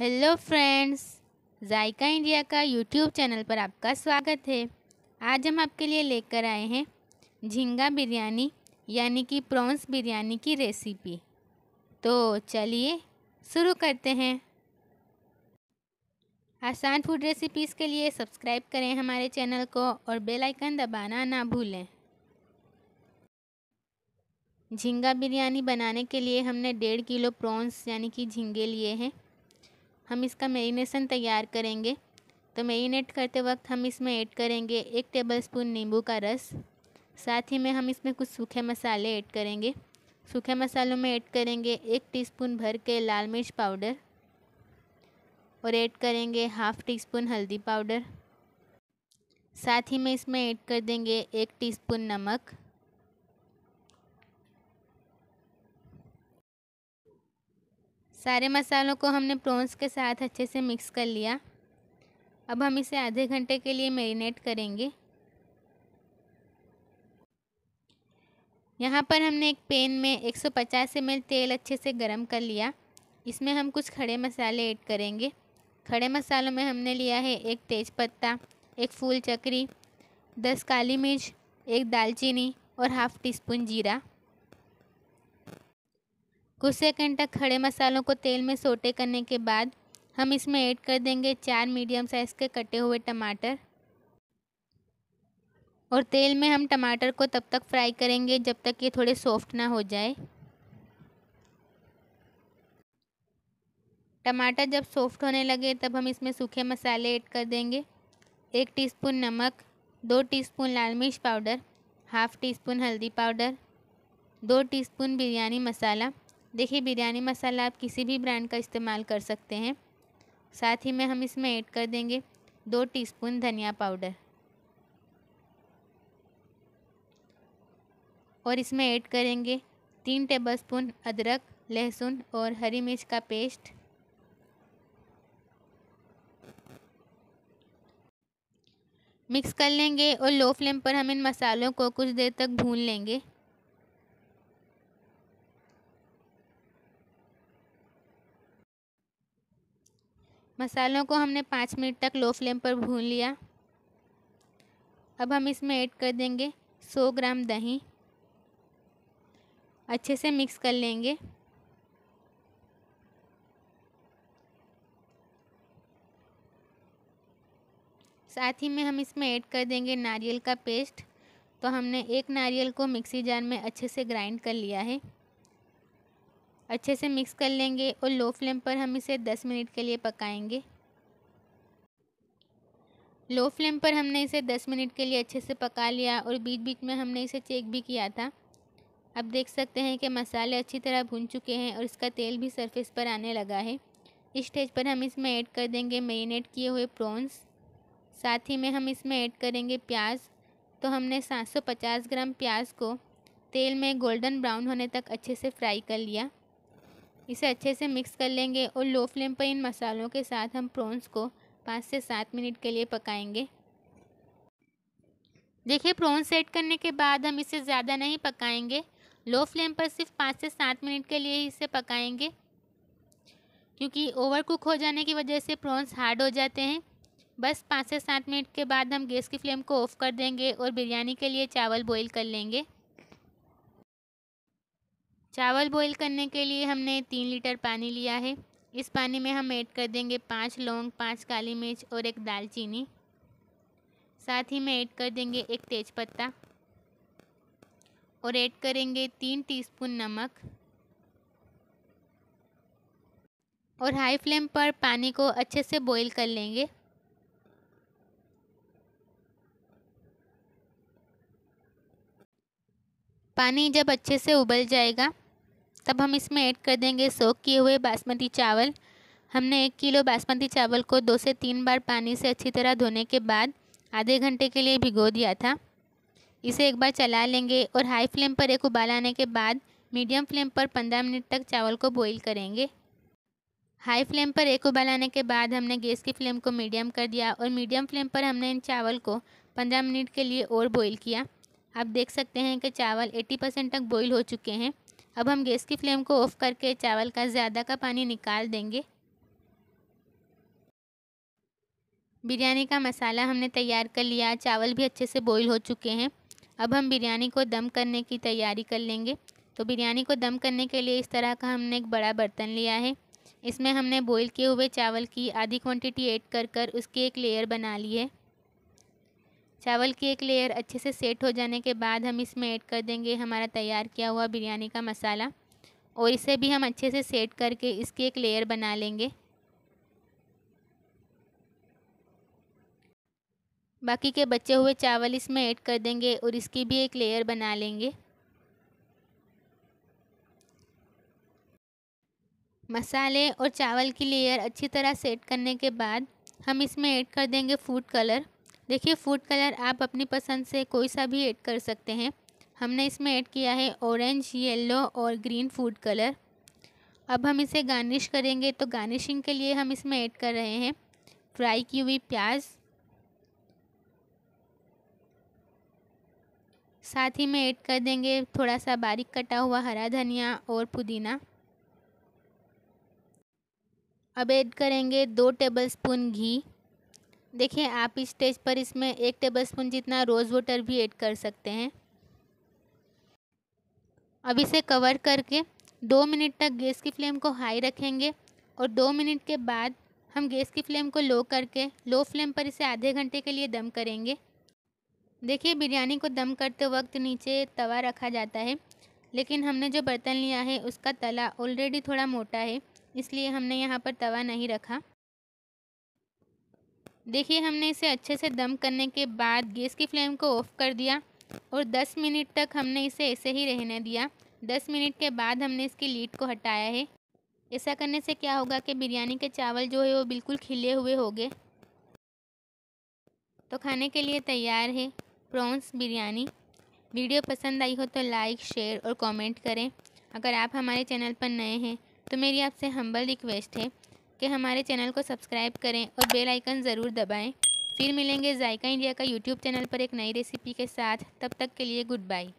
hello friends Zaika India का YouTube channel पर आपका स्वागत है आज हम आपके लिए लेकर आए हैं झींगा बिरयानी यानी कि प्रॉन्स बिरयानी की रेसिपी तो चलिए शुरू करते हैं आसान फूड रेसिपीज़ के लिए सब्सक्राइब करें हमारे चैनल को और बेल आइकन दबाना ना भूलें झींगा बिरयानी बनाने के लिए हमने डेढ़ किलो प्रॉन्स यानी कि झींगे लिए हैं हम इसका मेरीनेसन तैयार करेंगे तो मेरीनेट करते वक्त हम इसमें ऐड करेंगे एक टेबल स्पून नींबू का रस साथ ही में हम इसमें कुछ सूखे मसाले ऐड करेंगे सूखे मसालों में ऐड करेंगे एक टीस्पून भर के लाल मिर्च पाउडर और ऐड करेंगे हाफ़ टी स्पून हल्दी पाउडर साथ ही में इसमें ऐड कर देंगे एक टीस्पून नमक सारे मसालों को हमने प्रॉन्स के साथ अच्छे से मिक्स कर लिया अब हम इसे आधे घंटे के लिए मेरीनेट करेंगे यहाँ पर हमने एक पेन में 150 ml तेल अच्छे से गरम कर लिया इसमें हम कुछ खड़े मसाले ऐड करेंगे खड़े मसालों में हमने लिया है एक तेज पत्ता एक फूल चक्री दस काली मिर्च एक दालचीनी और हाफ़ टी स्पून जीरा कुछ सेकंड तक खड़े मसालों को तेल में सोटे करने के बाद हम इसमें ऐड कर देंगे चार मीडियम साइज़ के कटे हुए टमाटर और तेल में हम टमाटर को तब तक फ्राई करेंगे जब तक ये थोड़े सॉफ्ट ना हो जाए टमाटर जब सॉफ्ट होने लगे तब हम इसमें सूखे मसाले ऐड कर देंगे एक टीस्पून नमक दो टीस्पून लाल मिर्च पाउडर हाफ़ टी स्पून हल्दी पाउडर दो टीस्पून बिरयानी मसाला देखिए बिरयानी मसाला आप किसी भी ब्रांड का इस्तेमाल कर सकते हैं साथ ही में हम इसमें ऐड कर देंगे दो टीस्पून धनिया पाउडर और इसमें ऐड करेंगे तीन टेबलस्पून अदरक लहसुन और हरी मिर्च का पेस्ट मिक्स कर लेंगे और लो फ्लेम पर हम इन मसालों को कुछ देर तक भून लेंगे मसालों को हमने पाँच मिनट तक लो फ्लेम पर भून लिया अब हम इसमें ऐड कर देंगे सौ ग्राम दही अच्छे से मिक्स कर लेंगे साथ ही में हम इसमें ऐड कर देंगे नारियल का पेस्ट तो हमने एक नारियल को मिक्सी जार में अच्छे से ग्राइंड कर लिया है अच्छे से मिक्स कर लेंगे और लो फ्लेम पर हम इसे 10 मिनट के लिए पकाएंगे लो फ्लेम पर हमने इसे 10 मिनट के लिए अच्छे से पका लिया और बीच बीच में हमने इसे चेक भी किया था अब देख सकते हैं कि मसाले अच्छी तरह भुन चुके हैं और इसका तेल भी सरफेस पर आने लगा है इस स्टेज पर हम इसमें ऐड कर देंगे मेरीनेट किए हुए प्रॉन्स साथ ही में हम इसमें ऐड करेंगे प्याज तो हमने 750 ग्राम प्याज को तेल में गोल्डन ब्राउन होने तक अच्छे से फ्राई कर लिया इसे अच्छे से मिक्स कर लेंगे और लो फ्लेम पर इन मसालों के साथ हम प्रॉन्स को पाँच से सात मिनट के लिए पकाएंगे देखिए प्रॉन्स सेट करने के बाद हम इसे ज़्यादा नहीं पकाएंगे लो फ्लेम पर सिर्फ पाँच से सात मिनट के लिए इसे पकाएंगे क्योंकि ओवर कुक हो जाने की वजह से प्रॉन्स हार्ड हो जाते हैं बस पाँच से सात मिनट के बाद हम गैस की फ्लेम को ऑफ़ कर देंगे और बिरयानी के लिए चावल बॉईल कर लेंगे चावल बॉईल करने के लिए हमने तीन लीटर पानी लिया है इस पानी में हम ऐड कर देंगे पाँच लौंग पाँच काली मिर्च और एक दालचीनी साथ ही में ऐड कर देंगे एक तेज़पत्ता और ऐड करेंगे तीन टीस्पून नमक और हाई फ्लेम पर पानी को अच्छे से बॉईल कर लेंगे पानी जब अच्छे से उबल जाएगा तब हम इसमें ऐड कर देंगे सोख किए हुए बासमती चावल हमने एक किलो बासमती चावल को दो से तीन बार पानी से अच्छी तरह धोने के बाद आधे घंटे के लिए भिगो दिया था इसे एक बार चला लेंगे और हाई फ्लेम पर एक उबाल आने के बाद मीडियम फ्लेम पर पंद्रह मिनट तक चावल को बॉईल करेंगे हाई फ्लेम पर एक उबाल आने के बाद हमने गैस की फ्लेम को मीडियम कर दिया और मीडियम फ्लेम पर हमने इन चावल को पंद्रह मिनट के लिए और बॉईल किया आप देख सकते हैं कि चावल 80 परसेंट तक बॉईल हो चुके हैं अब हम गैस की फ्लेम को ऑफ़ करके चावल का ज़्यादा का पानी निकाल देंगे बिरयानी का मसाला हमने तैयार कर लिया चावल भी अच्छे से बॉईल हो चुके हैं अब हम बिरयानी को दम करने की तैयारी कर लेंगे तो बिरयानी को दम करने के लिए इस तरह का हमने एक बड़ा बर्तन लिया है इसमें हमने बॉईल किए हुए चावल की आधी क्वांटिटी ऐड कर कर उसकी एक लेयर बना ली है चावल की एक लेयर अच्छे से सेट हो जाने के बाद हम इसमें ऐड कर देंगे हमारा तैयार किया हुआ बिरयानी का मसाला और इसे भी हम अच्छे से सेट करके इसकी एक लेयर बना लेंगे बाकी के बचे हुए चावल इसमें ऐड कर देंगे और इसकी भी एक लेयर बना लेंगे मसाले और चावल की लेयर अच्छी तरह सेट करने के बाद हम इसमें ऐड कर देंगे फूड कलर देखिए फूड कलर आप अपनी पसंद से कोई सा भी ऐड कर सकते हैं हमने इसमें ऐड किया है ऑरेंज येलो और ग्रीन फूड कलर अब हम इसे गार्निश करेंगे तो गार्निशिंग के लिए हम इसमें ऐड कर रहे हैं फ्राई की हुई प्याज साथ ही में ऐड कर देंगे थोड़ा सा बारीक कटा हुआ हरा धनिया और पुदीना अब ऐड करेंगे दो टेबलस्पून घी देखिए आप इस स्टेज पर इसमें एक टेबल स्पून जितना रोज़ वाटर भी ऐड कर सकते हैं अब इसे कवर करके दो मिनट तक गैस की फ्लेम को हाई रखेंगे और दो मिनट के बाद हम गैस की फ्लेम को लो करके लो फ्लेम पर इसे आधे घंटे के लिए दम करेंगे देखिए बिरयानी को दम करते वक्त नीचे तवा रखा जाता है लेकिन हमने जो बर्तन लिया है उसका तला ऑलरेडी थोड़ा मोटा है इसलिए हमने यहाँ पर तवा नहीं रखा देखिए हमने इसे अच्छे से दम करने के बाद गैस की फ्लेम को ऑफ़ कर दिया और 10 मिनट तक हमने इसे ऐसे ही रहने दिया 10 मिनट के बाद हमने इसकी लीड को हटाया है ऐसा करने से क्या होगा कि बिरयानी के चावल जो है वो बिल्कुल खिले हुए हो गए तो खाने के लिए तैयार है प्रॉन्स बिरयानी वीडियो पसंद आई हो तो लाइक शेयर और कमेंट करें अगर आप हमारे चैनल पर नए हैं तो मेरी आपसे हम्बल रिक्वेस्ट है कि हमारे चैनल को सब्सक्राइब करें और बेल आइकन ज़रूर दबाएं फिर मिलेंगे जायका इंडिया का यूट्यूब चैनल पर एक नई रेसिपी के साथ तब तक के लिए गुड बाय